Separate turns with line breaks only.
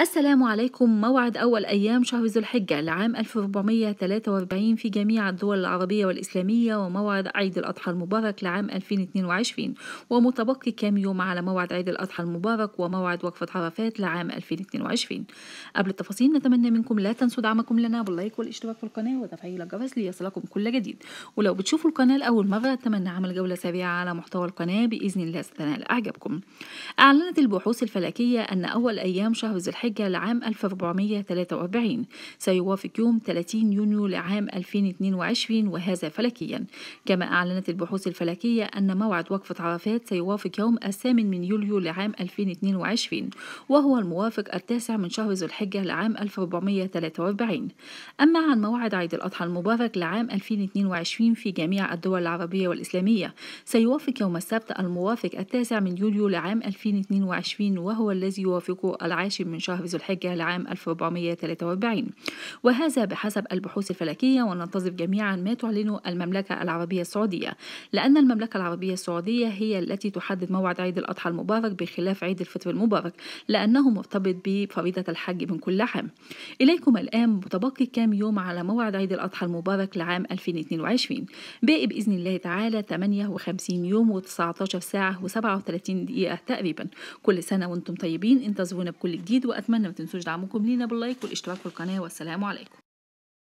السلام عليكم موعد أول أيام شهر ذو الحجة لعام 1443 في جميع الدول العربية والإسلامية وموعد عيد الأضحى المبارك لعام 2022 ومتبقي كام يوم على موعد عيد الأضحى المبارك وموعد وقفة عرفات لعام 2022 قبل التفاصيل نتمنى منكم لا تنسوا دعمكم لنا باللايك والاشتراك في القناة وتفعيل الجرس ليصلكم كل جديد ولو بتشوفوا القناة لأول مرة أتمنى عمل جولة سريعة على محتوى القناة بإذن الله ستنال إعجابكم أعلنت البحوث الفلكية أن أول أيام شهر ذو الحجة الحجة لعام 1443 سيوافق يوم 30 يونيو لعام 2022 وهذا فلكيا كما أعلنت البحوث الفلكية أن موعد وقفة عرفات سيوافق يوم الثامن من يوليو لعام 2022 وهو الموافق التاسع من شهر ذو الحجة لعام 1443 أما عن موعد عيد الأضحى المبارك لعام 2022 في جميع الدول العربية والإسلامية سيوافق يوم السبت الموافق التاسع من يوليو لعام 2022 وهو الذي يوافقه العاشر من شهر شهر ذو الحجة لعام 1443 وهذا بحسب البحوث الفلكية وننتظر جميعا ما تعلنه المملكة العربية السعودية لأن المملكة العربية السعودية هي التي تحدد موعد عيد الأضحى المبارك بخلاف عيد الفطر المبارك لأنه مرتبط بفريضة الحج من كل عام إليكم الآن متبقي كام يوم على موعد عيد الأضحى المبارك لعام 2022 باقي بإذن الله تعالى 58 يوم و19 ساعة و37 دقيقة تقريبا كل سنة وانتم طيبين انتظرونا بكل جديد وأ وأتمنى ما تنسوش دعمكم لينا باللايك والاشتراك في القناة والسلام عليكم